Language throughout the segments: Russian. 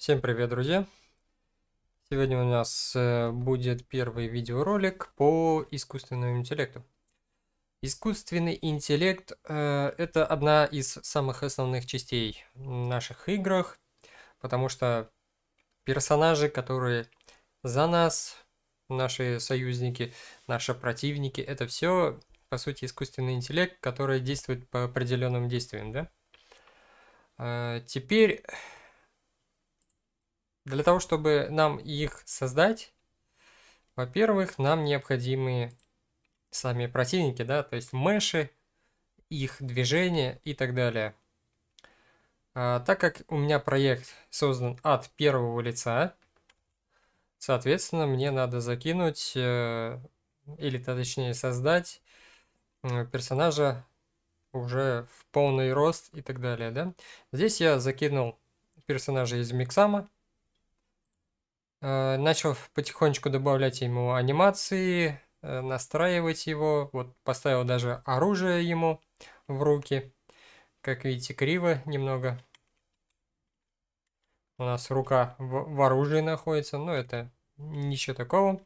Всем привет, друзья! Сегодня у нас э, будет первый видеоролик по искусственному интеллекту. Искусственный интеллект э, это одна из самых основных частей наших играх, потому что персонажи, которые за нас, наши союзники, наши противники, это все, по сути, искусственный интеллект, который действует по определенным действиям, да? Э, теперь для того, чтобы нам их создать, во-первых, нам необходимы сами противники, да, то есть меши, их движение и так далее. А, так как у меня проект создан от первого лица, соответственно, мне надо закинуть, э, или точнее создать э, персонажа уже в полный рост и так далее, да. Здесь я закинул персонажа из Миксама, Э, начал потихонечку добавлять ему анимации, э, настраивать его. Вот поставил даже оружие ему в руки. Как видите, криво немного. У нас рука в, в оружии находится, но это ничего такого.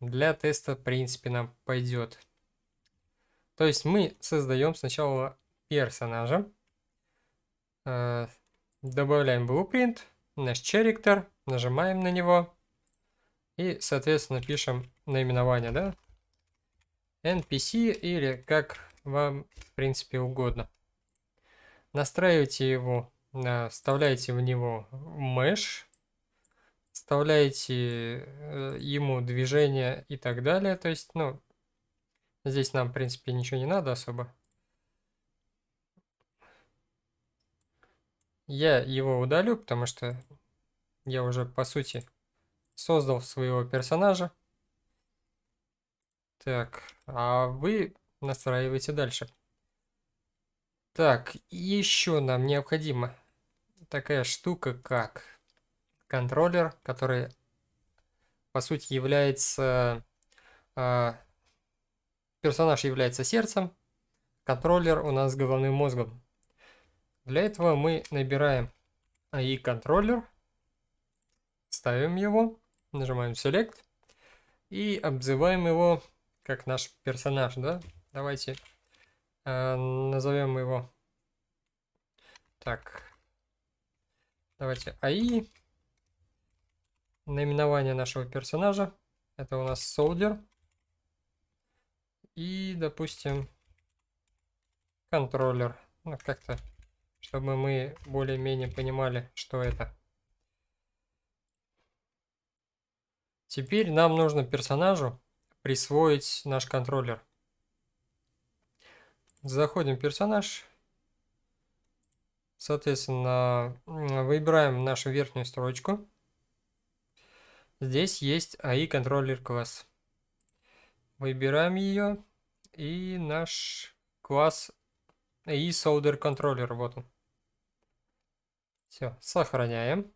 Для теста, в принципе, нам пойдет. То есть мы создаем сначала персонажа. Э, добавляем blueprint, наш character. Нажимаем на него. И, соответственно, пишем наименование, да? NPC или как вам, в принципе, угодно. Настраивайте его, э, вставляете в него mesh, вставляете э, ему движение и так далее. То есть, ну, здесь нам, в принципе, ничего не надо особо. Я его удалю, потому что я уже по сути создал своего персонажа. Так, а вы настраиваете дальше. Так, еще нам необходима такая штука, как контроллер, который по сути является... Э, персонаж является сердцем, контроллер у нас головным мозгом. Для этого мы набираем AI контроллер Ставим его, нажимаем Select и обзываем его как наш персонаж, да? Давайте э, назовем его. Так, давайте АИ. Наименование нашего персонажа. Это у нас Soldier. И, допустим, контроллер. Ну, как-то, чтобы мы более-менее понимали, что это. Теперь нам нужно персонажу присвоить наш контроллер. Заходим в персонаж. Соответственно, выбираем нашу верхнюю строчку. Здесь есть AI контроллер класс. Выбираем ее. И наш класс AI solder controller. Вот он. Все, сохраняем.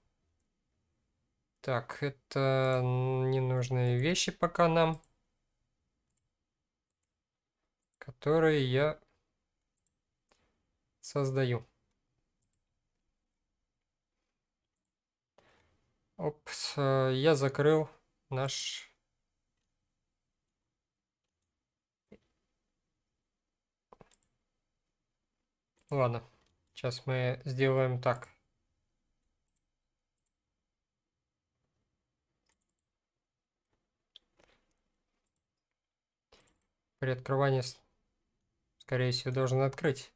Так, это ненужные вещи пока нам. Которые я создаю. Оп, э, я закрыл наш... Ладно, сейчас мы сделаем так. при открывании, скорее всего, должен открыть.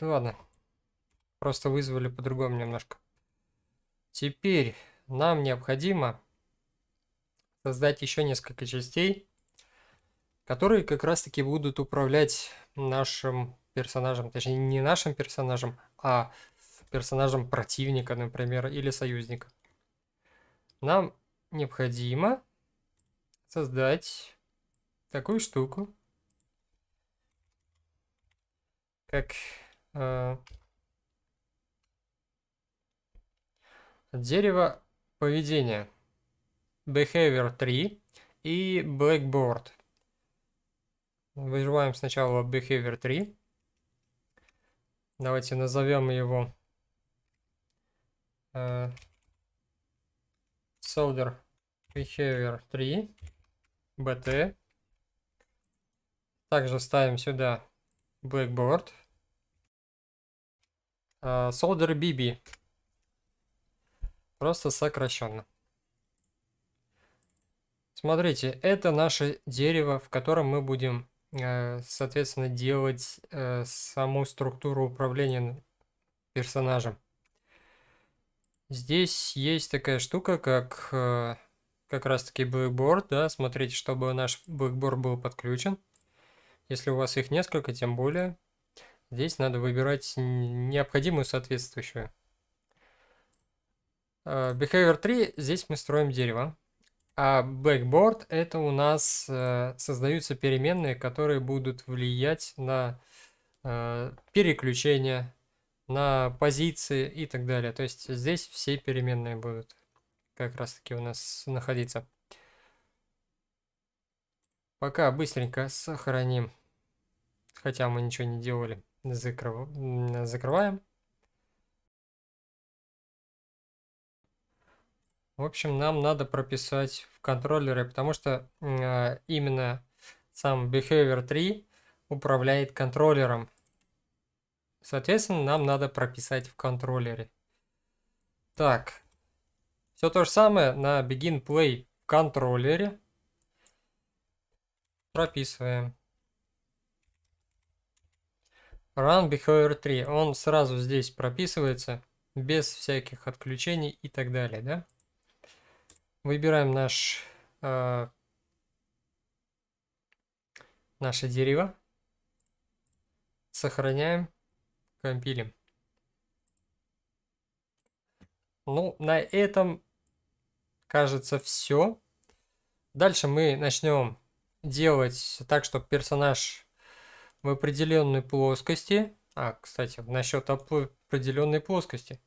Ну ладно. Просто вызвали по-другому немножко. Теперь нам необходимо создать еще несколько частей, которые как раз-таки будут управлять нашим персонажем, точнее не нашим персонажем, а персонажем противника, например, или союзника. Нам необходимо создать такую штуку, как э, дерево поведение. Behavior 3 и Blackboard. Выживаем сначала Behavior 3. Давайте назовем его э, Solder Behavior 3 BT. Также ставим сюда Blackboard. Э, Solder BB. Просто сокращенно. Смотрите, это наше дерево, в котором мы будем, э, соответственно, делать э, саму структуру управления персонажем. Здесь есть такая штука, как э, как раз-таки Blackboard, да, смотрите, чтобы наш Blackboard был подключен. Если у вас их несколько, тем более. Здесь надо выбирать необходимую соответствующую. Э, Behavior 3, здесь мы строим дерево. А backboard это у нас э, создаются переменные, которые будут влиять на э, переключение, на позиции и так далее. То есть здесь все переменные будут как раз таки у нас находиться. Пока быстренько сохраним. Хотя мы ничего не делали. Закрываем. В общем, нам надо прописать в контроллере, потому что э, именно сам behavior 3 управляет контроллером. Соответственно, нам надо прописать в контроллере. Так, все то же самое на begin play в контроллере. Прописываем. Run behavior 3. Он сразу здесь прописывается без всяких отключений и так далее, да? Выбираем наш, э, наше дерево. Сохраняем. Компилим. Ну, на этом, кажется, все. Дальше мы начнем делать так, чтобы персонаж в определенной плоскости. А, кстати, насчет определенной плоскости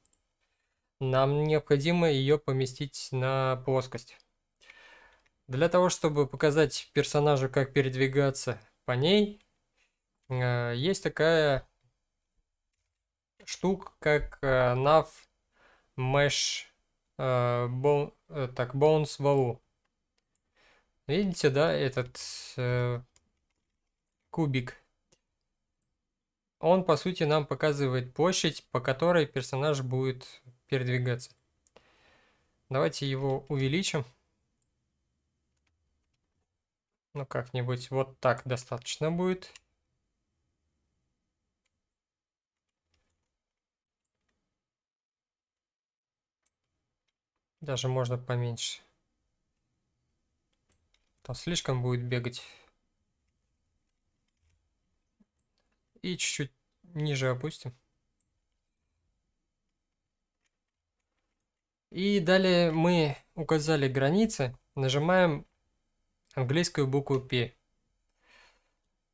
нам необходимо ее поместить на плоскость. Для того, чтобы показать персонажу, как передвигаться по ней, э, есть такая штука, как э, nav mesh bon, э, так, bones value. Видите, да, этот кубик. Он, по сути, нам показывает площадь, по которой персонаж будет передвигаться. Давайте его увеличим. Ну, как-нибудь вот так достаточно будет. Даже можно поменьше. Там слишком будет бегать. И чуть-чуть ниже опустим. И далее мы указали границы, нажимаем английскую букву P.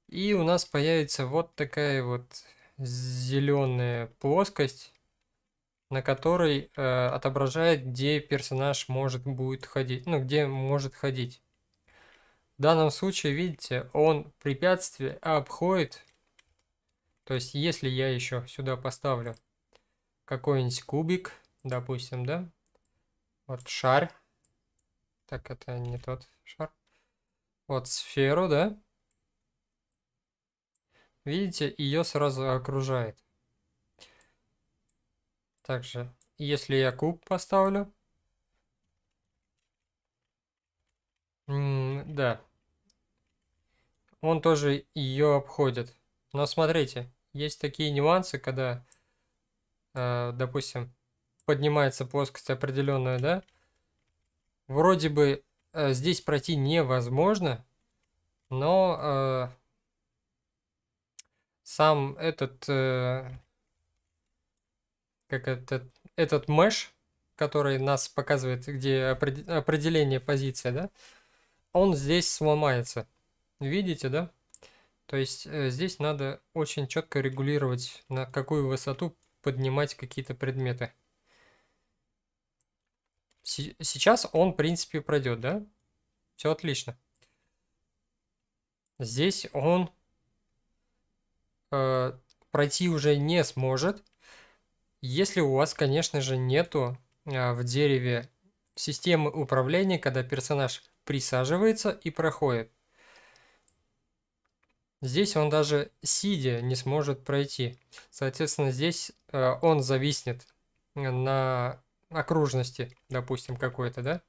И у нас появится вот такая вот зеленая плоскость, на которой э, отображает, где персонаж может будет ходить, ну, где может ходить. В данном случае, видите, он препятствие обходит. То есть, если я еще сюда поставлю какой-нибудь кубик, допустим, да, вот шар. Так, это не тот шар. Вот сферу, да? Видите, ее сразу окружает. Также, если я куб поставлю... да. Он тоже ее обходит. Но смотрите, есть такие нюансы, когда, э, допустим, поднимается плоскость определенная, да? Вроде бы э, здесь пройти невозможно, но э, сам этот, э, как этот, этот меш, который нас показывает, где определение позиции, да, он здесь сломается. Видите, да? То есть э, здесь надо очень четко регулировать, на какую высоту поднимать какие-то предметы. Сейчас он, в принципе, пройдет, да? Все отлично. Здесь он э, пройти уже не сможет. Если у вас, конечно же, нету э, в дереве системы управления, когда персонаж присаживается и проходит. Здесь он даже сидя не сможет пройти. Соответственно, здесь э, он зависнет на окружности, допустим, какой-то, да?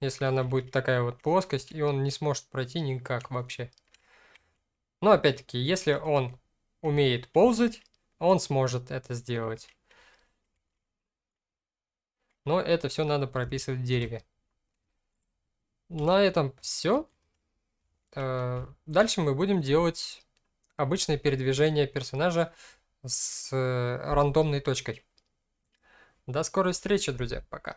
Если она будет такая вот плоскость, и он не сможет пройти никак вообще. Но опять-таки, если он умеет ползать, он сможет это сделать. Но это все надо прописывать в дереве. На этом все. Э, дальше мы будем делать обычное передвижение персонажа с э, рандомной точкой. До скорой встречи, друзья. Пока.